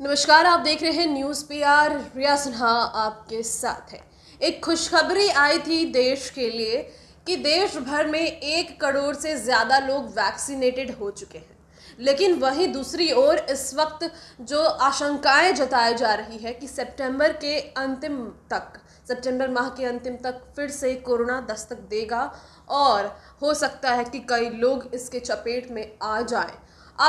नमस्कार आप देख रहे हैं news P R Riya Sinha आपके साथ है एक खुशखबरी आई थी देश के लिए कि देश भर में एक करोड़ से ज़्यादा लोग वैक्सीनेटेड हो चुके हैं लेकिन वहीं दूसरी ओर इस वक्त जो आशंकाएं जताई जा रही है कि सितंबर के अंतिम तक सितंबर माह के अंतिम तक फिर से कोरोना दस्तक देगा और हो सकता है कि कई लोग इसके चपेट में आ जाएं।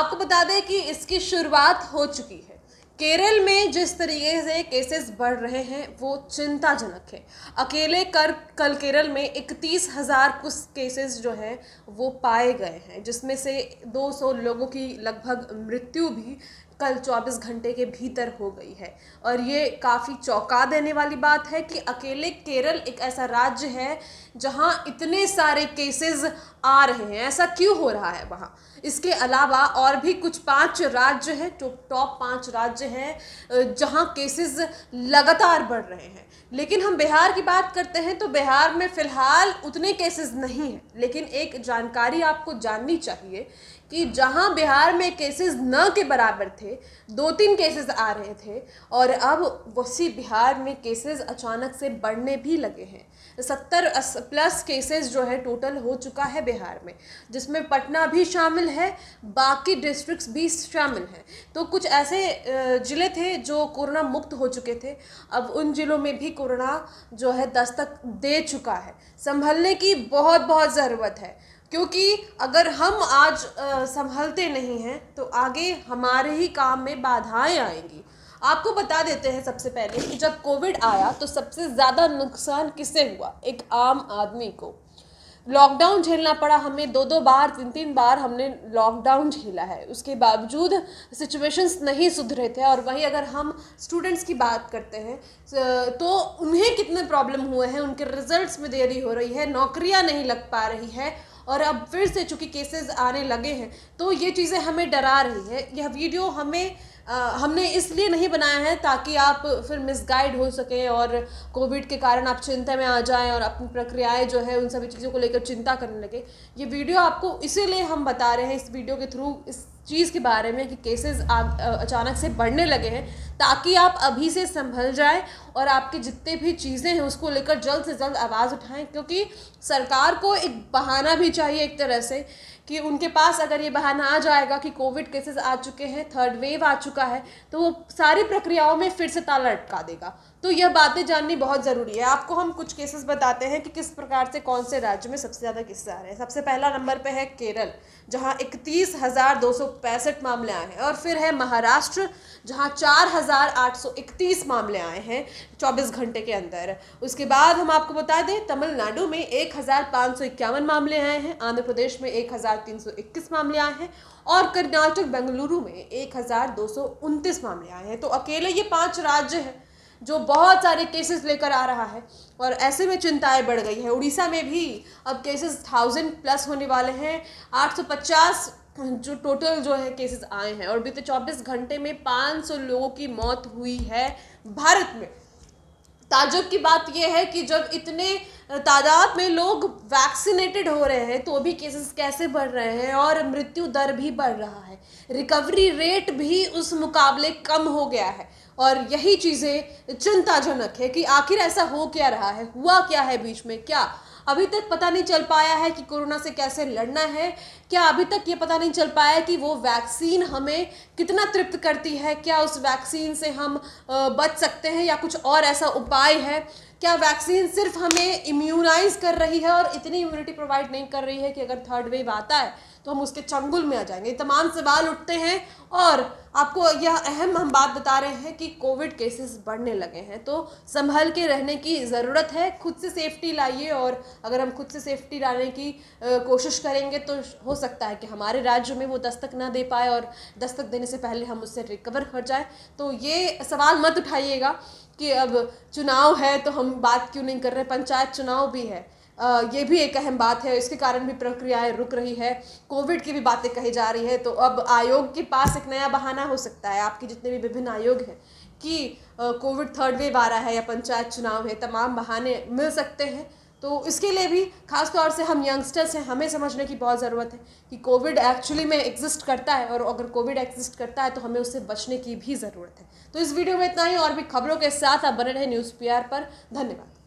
आपको बता दें कि इसकी शुरुआत हो चुकी है केरल में जिस तरीके से केसेस बढ़ रहे हैं वो चिंताजनक है अकेले कर कल केरल में इकतीस हज़ार कुछ केसेस जो हैं वो पाए गए हैं जिसमें से 200 लोगों की लगभग मृत्यु भी कल 24 घंटे के भीतर हो गई है और ये काफ़ी चौंका देने वाली बात है कि अकेले केरल एक ऐसा राज्य है जहाँ इतने सारे केसेस आ रहे हैं ऐसा क्यों हो रहा है वहाँ इसके अलावा और भी कुछ पांच राज्य हैं जो टॉप पांच राज्य हैं जहाँ केसेस लगातार बढ़ रहे हैं लेकिन हम बिहार की बात करते हैं तो बिहार में फ़िलहाल उतने केसेस नहीं हैं लेकिन एक जानकारी आपको जाननी चाहिए कि जहां बिहार में केसेस न के बराबर थे दो तीन केसेस आ रहे थे और अब वसी बिहार में केसेस अचानक से बढ़ने भी लगे हैं सत्तर प्लस केसेस जो है टोटल हो चुका है बिहार में जिसमें पटना भी शामिल है बाकी डिस्ट्रिक्ट्स भी शामिल हैं तो कुछ ऐसे ज़िले थे जो कोरोना मुक्त हो चुके थे अब उन ज़िलों में भी कोरोना जो है दस्तक दे चुका है संभलने की बहुत बहुत ज़रूरत है क्योंकि अगर हम आज आ, संभलते नहीं हैं तो आगे हमारे ही काम में बाधाएं आएंगी आपको बता देते हैं सबसे पहले कि जब कोविड आया तो सबसे ज़्यादा नुकसान किसे हुआ एक आम आदमी को लॉकडाउन झेलना पड़ा हमें दो दो बार तीन तीन बार हमने लॉकडाउन झेला है उसके बावजूद सिचुएशंस नहीं सुधरे थे और वहीं अगर हम स्टूडेंट्स की बात करते हैं तो उन्हें कितने प्रॉब्लम हुए हैं उनके रिजल्ट्स में देरी हो रही है नौकरियां नहीं लग पा रही है और अब फिर से चूँकि केसेस आने लगे हैं तो ये चीज़ें हमें डरा रही है यह वीडियो हमें आ, हमने इसलिए नहीं बनाया है ताकि आप फिर मिसगाइड हो सकें और कोविड के कारण आप चिंता में आ जाएं और अपनी प्रक्रियाएं जो है उन सभी चीज़ों को लेकर चिंता करने लगे ये वीडियो आपको इसीलिए हम बता रहे हैं इस वीडियो के थ्रू इस चीज़ के बारे में कि केसेस अचानक से बढ़ने लगे हैं ताकि आप अभी से संभल जाएं और आपके जितने भी चीज़ें हैं उसको लेकर जल्द से जल्द आवाज़ उठाएं क्योंकि सरकार को एक बहाना भी चाहिए एक तरह से कि उनके पास अगर ये बहाना आ जाएगा कि कोविड केसेस आ चुके हैं थर्ड वेव आ चुका है तो वो सारी प्रक्रियाओं में फिर से ताला लटका देगा तो यह बातें जाननी बहुत ज़रूरी है आपको हम कुछ केसेस बताते हैं कि किस प्रकार से कौन से राज्य में सबसे ज़्यादा केसेस आ रहे हैं सबसे पहला नंबर पर है केरल जहाँ इकतीस हज़ार दो सौ पैंसठ मामले आए हैं और फिर है महाराष्ट्र जहाँ चार हज़ार 1,831 मामले आए हैं 24 घंटे के अंदर उसके बाद हम आपको बता दें तमिलनाडु में एक मामले आए हैं आंध्र प्रदेश में एक मामले आए हैं और कर्नाटक बेंगलुरु में एक मामले आए हैं तो अकेले ये पाँच राज्य हैं जो बहुत सारे केसेस लेकर आ रहा है और ऐसे में चिंताएं बढ़ गई है उड़ीसा में भी अब केसेस थाउजेंड प्लस होने वाले हैं आठ सौ पचास जो टोटल जो है केसेस आए हैं और बीते चौबीस घंटे में पाँच सौ लोगों की मौत हुई है भारत में ताजुब की बात यह है कि जब इतने तादाद में लोग वैक्सीनेटेड हो रहे हैं तो भी केसेस कैसे बढ़ रहे हैं और मृत्यु दर भी बढ़ रहा है रिकवरी रेट भी उस मुकाबले कम हो गया है और यही चीज़ें चिंताजनक है कि आखिर ऐसा हो क्या रहा है हुआ क्या है बीच में क्या अभी तक पता नहीं चल पाया है कि कोरोना से कैसे लड़ना है क्या अभी तक ये पता नहीं चल पाया कि वो वैक्सीन हमें कितना तृप्त करती है क्या उस वैक्सीन से हम बच सकते हैं या कुछ और ऐसा उपाय है क्या वैक्सीन सिर्फ हमें इम्यूनाइज कर रही है और इतनी इम्यूनिटी प्रोवाइड नहीं कर रही है कि अगर थर्ड वेव आता है तो हम उसके चंगुल में आ जाएंगे तमाम सवाल उठते हैं और आपको यह अहम हम बात बता रहे हैं कि कोविड केसेस बढ़ने लगे हैं तो संभल के रहने की ज़रूरत है खुद से सेफ्टी लाइए और अगर हम खुद से सेफ्टी लाने की कोशिश करेंगे तो हो सकता है कि हमारे राज्य में वो दस्तक ना दे पाए और दस्तक देने से पहले हम उससे रिकवर हो जाए तो ये सवाल मत उठाइएगा कि अब चुनाव है तो हम बात क्यों नहीं कर रहे पंचायत चुनाव भी है आ, ये भी एक अहम बात है इसके कारण भी प्रक्रियाएं रुक रही है कोविड की भी बातें कही जा रही है तो अब आयोग के पास एक नया बहाना हो सकता है आपके जितने भी विभिन्न आयोग हैं कि कोविड थर्ड वेव आ रहा है या पंचायत चुनाव है तमाम बहाने मिल सकते हैं तो इसके लिए भी खास तौर से हम यंगस्टर्स हैं हमें समझने की बहुत ज़रूरत है कि कोविड एक्चुअली में एग्जिस्ट करता है और अगर कोविड एग्जिस्ट करता है तो हमें उससे बचने की भी ज़रूरत है तो इस वीडियो में इतना ही और भी खबरों के साथ आप बने रहे न्यूज़ पी पर धन्यवाद